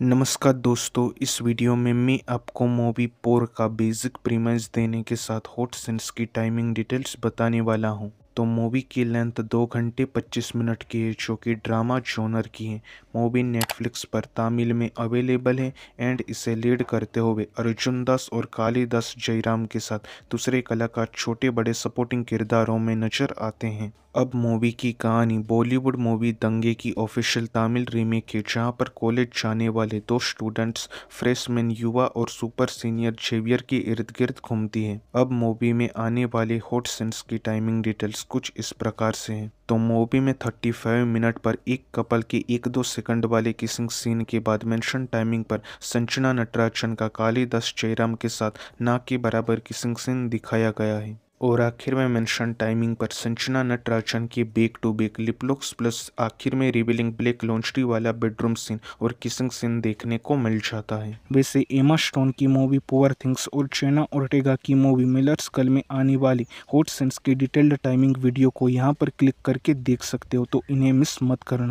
नमस्कार दोस्तों इस वीडियो में मैं आपको मोबी पोर का बेसिक प्रीमियस देने के साथ हॉट सेंस की टाइमिंग डिटेल्स बताने वाला हूं तो मूवी की लेंथ दो घंटे पच्चीस मिनट की है जो कि ड्रामा जोनर की है मूवी नेटफ्लिक्स पर तमिल में अवेलेबल है एंड इसे लीड करते हुए अर्जुन दास और कालीदास जयराम के साथ दूसरे कलाकार छोटे बड़े सपोर्टिंग किरदारों में नजर आते हैं अब मूवी की कहानी बॉलीवुड मूवी दंगे की ऑफिशियल तमिल रीमेक है जहां पर कॉलेज जाने वाले दो स्टूडेंट्स फ्रेशमैन युवा और सुपर सीनियर जेवियर के इर्द गिर्द घूमती है अब मूवी में आने वाले हॉट सेंस की टाइमिंग डिटेल्स कुछ इस प्रकार से हैं तो मूवी में 35 मिनट पर एक कपल के एक दो सेकंड वाले किसिंग सीन के बाद मेंशन टाइमिंग पर संचना नटराजन का काली दस जयराम के साथ ना के बराबर किसिंग सीन दिखाया गया है और आखिर में मेंशन टाइमिंग पर संचना नटराजन की back to back lip locks plus आखिर में रिवीलिंग ब्लैक लॉन्चरी वाला बेडरूम सीन और किसिंग सीन देखने को मिल जाता है वैसे एमा स्टोन की मूवी पुअर थिंग्स और चेना ओर्टेगा की मूवी मिलर्स कल में आने वाली हॉट सेंस की डिटेल्ड टाइमिंग वीडियो को यहाँ पर क्लिक करके देख सकते हो तो इन्हें मिस मत करना